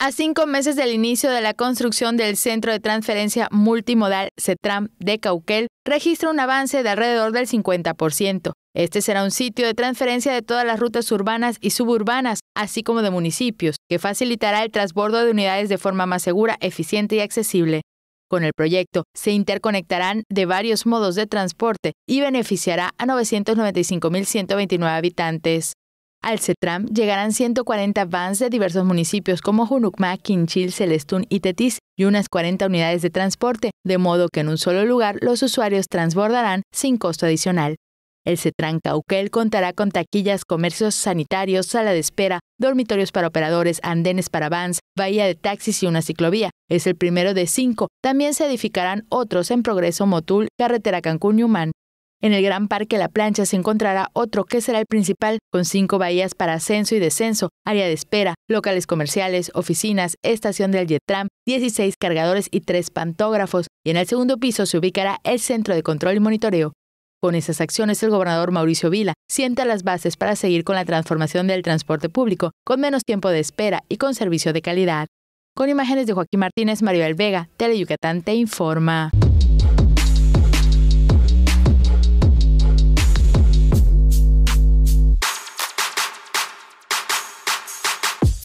A cinco meses del inicio de la construcción del Centro de Transferencia Multimodal CETRAM de Cauquel, registra un avance de alrededor del 50%. Este será un sitio de transferencia de todas las rutas urbanas y suburbanas, así como de municipios, que facilitará el transbordo de unidades de forma más segura, eficiente y accesible. Con el proyecto se interconectarán de varios modos de transporte y beneficiará a 995.129 habitantes. Al CETRAM llegarán 140 vans de diversos municipios como Junucma, Quinchil, Celestún y Tetis y unas 40 unidades de transporte, de modo que en un solo lugar los usuarios transbordarán sin costo adicional. El CETRAN Cauquel contará con taquillas, comercios sanitarios, sala de espera, dormitorios para operadores, andenes para vans, bahía de taxis y una ciclovía. Es el primero de cinco. También se edificarán otros en Progreso Motul, Carretera Cancún-Yumán, en el Gran Parque La Plancha se encontrará otro que será el principal, con cinco bahías para ascenso y descenso, área de espera, locales comerciales, oficinas, estación del Yetram, 16 cargadores y tres pantógrafos, y en el segundo piso se ubicará el Centro de Control y Monitoreo. Con esas acciones, el gobernador Mauricio Vila sienta las bases para seguir con la transformación del transporte público, con menos tiempo de espera y con servicio de calidad. Con imágenes de Joaquín Martínez, Mario Vega, TeleYucatán te informa.